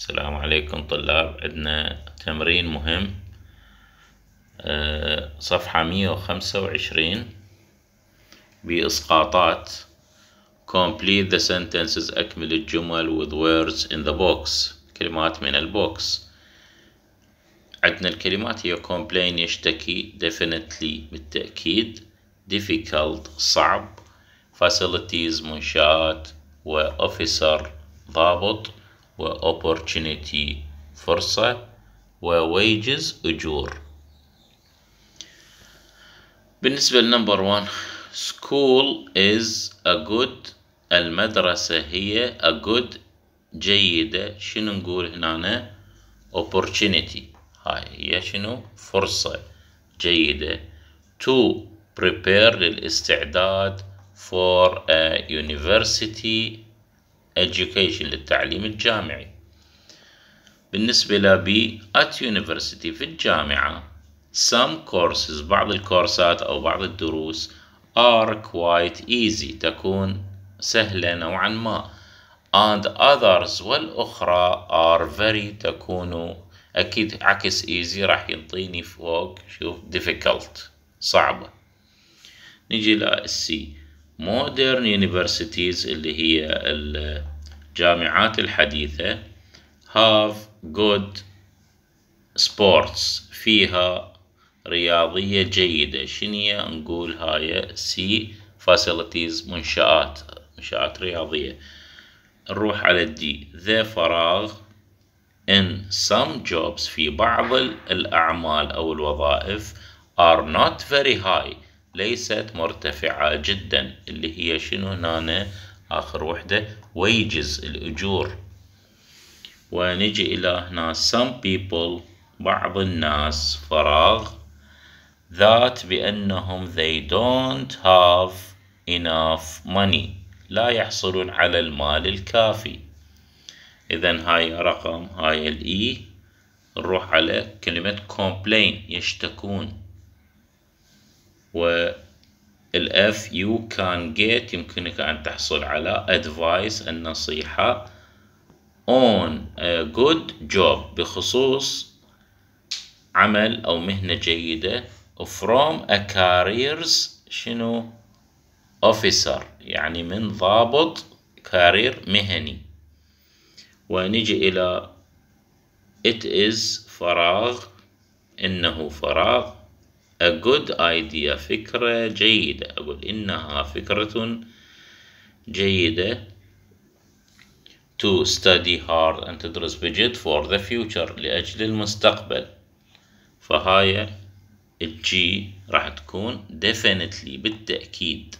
السلام عليكم طلاب عندنا تمرين مهم آه، صفحة مية وخمسة وعشرين بإسقاطات complete the sentences أكمل الجمل with words in the box كلمات من البوكس عندنا الكلمات هي complain يشتكي definitely بالتأكيد difficult صعب facilities منشآت و officer ضابط و opportunity فرصة و wages أجور بالنسبة لنمبر 1 school is a good المدرسة هي a good جيدة شنو نقول هنا opportunity هاي هي شنو فرصة جيدة to prepare للاستعداد for a university education للتعليم الجامعي بالنسبة ل B at university في الجامعة some courses بعض الكورسات أو بعض الدروس are quite easy تكون سهلة نوعا ما and others والأخرى are very تكون أكيد عكس easy راح ينطيني فوق شوف difficult صعبة نجي للسي مودرن يونيفرسيتيز اللي هي الجامعات الحديثة have good sports فيها رياضية جيدة شنية نقول هاي سي facilities منشآت منشآت رياضية نروح على الدي ذا فراغ in some jobs في بعض الأعمال أو الوظائف are not very high ليست مرتفعة جدا اللي هي شنو هنا آخر وحدة wages الأجور ونجي إلى هنا some people بعض الناس فراغ ذات بأنهم they don't have enough money لا يحصلون على المال الكافي إذا هاي رقم هاي الإي e، نروح على كلمة complain يشتكون والاف يو كان جيت يمكنك أن تحصل على ادفايس النصيحة on جود good job بخصوص عمل أو مهنة جيدة from a careers شنو اوفيسر يعني من ضابط كارير مهني ونجي إلى it is فراغ إنه فراغ a good idea فكرة جيدة أقول إنها فكرة جيدة to study hard and تدرس بجد for the future لأجل المستقبل فهاي الجي راح تكون definitely بالتأكيد